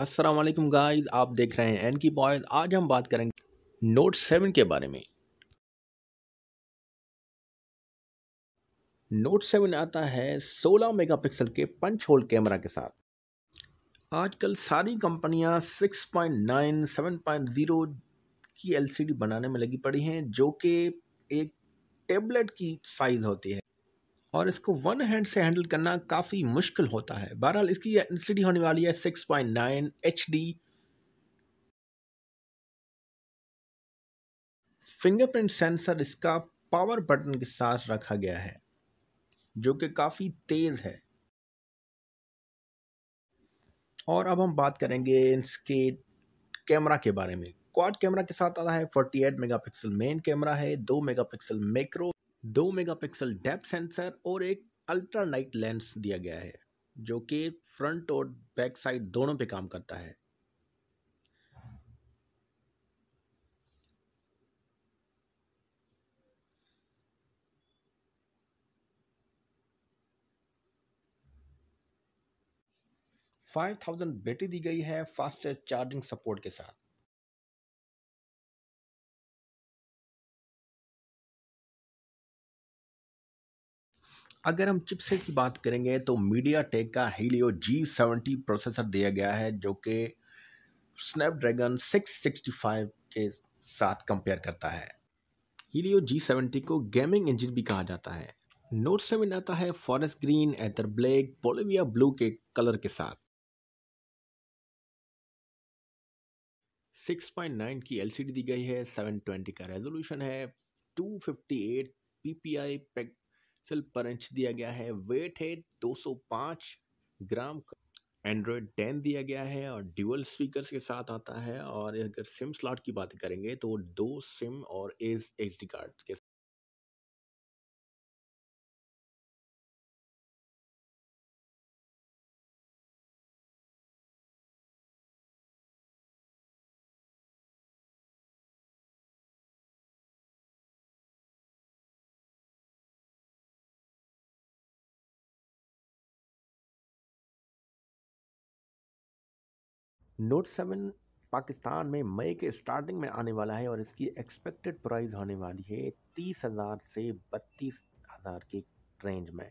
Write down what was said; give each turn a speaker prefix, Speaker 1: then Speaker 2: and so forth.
Speaker 1: Aslam guys guys आप देख रहे हैं एन की बॉयज आज हम बात करेंगे नोट सेवन के बारे में नोट सेवन आता है 16 मेगापिक्सल के पंच होल कैमरा के साथ आजकल सारी कंपनियां 6.9 7.0 की एलसीडी बनाने में लगी पड़ी हैं जो कि एक टेबलेट की साइज़ होती है और इसको वन हैंड से हैंडल करना काफ़ी मुश्किल होता है बहरहाल इसकी एंसिटी होने वाली है six point nine H D fingerprint sensor इसका पावर बटन के साथ रखा गया है जो कि काफ़ी तेज़ है और अब हम बात करेंगे इसके कैमरा के बारे में क्वाड कैमरा के साथ आता है 48 मेगापिक्सल मेन कैमरा है 2 मेगापिक्सल मैक्रो दो मेगापिक्सल डेप सेंसर और एक अल्ट्रा नाइट लेंस दिया गया है जो कि फ्रंट और बैक साइड दोनों पे काम करता है फाइव थाउजेंड बैटरी दी गई है फास्टेस्ट चार्जिंग सपोर्ट के साथ अगर हम चिपसेट की बात करेंगे तो मीडिया टेक का हीलियो जी सेवेंटी प्रोसेसर दिया गया है जो कि स्नैपड्रैगन सिक्स सिक्सटी फाइव के साथ कंपेयर करता है हीलियो जी सेवेंटी को गेमिंग इंजन भी कहा जाता है नोट सेवन आता है फॉरेस्ट ग्रीन एथर ब्लैक पोलिविया ब्लू के कलर के साथ 6.9 की एलसीडी दी गई है 720 का रेजोल्यूशन है 258 ppi पर इंच दिया गया है वेट है 205 ग्राम का एंड्रॉयड 10 दिया गया है और ड्यूअल स्पीकर्स के साथ आता है और अगर सिम स्लॉट की बात करेंगे तो दो सिम और एज एच कार्ड के नोट सेवन पाकिस्तान में मई के स्टार्टिंग में आने वाला है और इसकी एक्सपेक्टेड प्राइस होने वाली है तीस हज़ार से बत्तीस हज़ार की रेंज में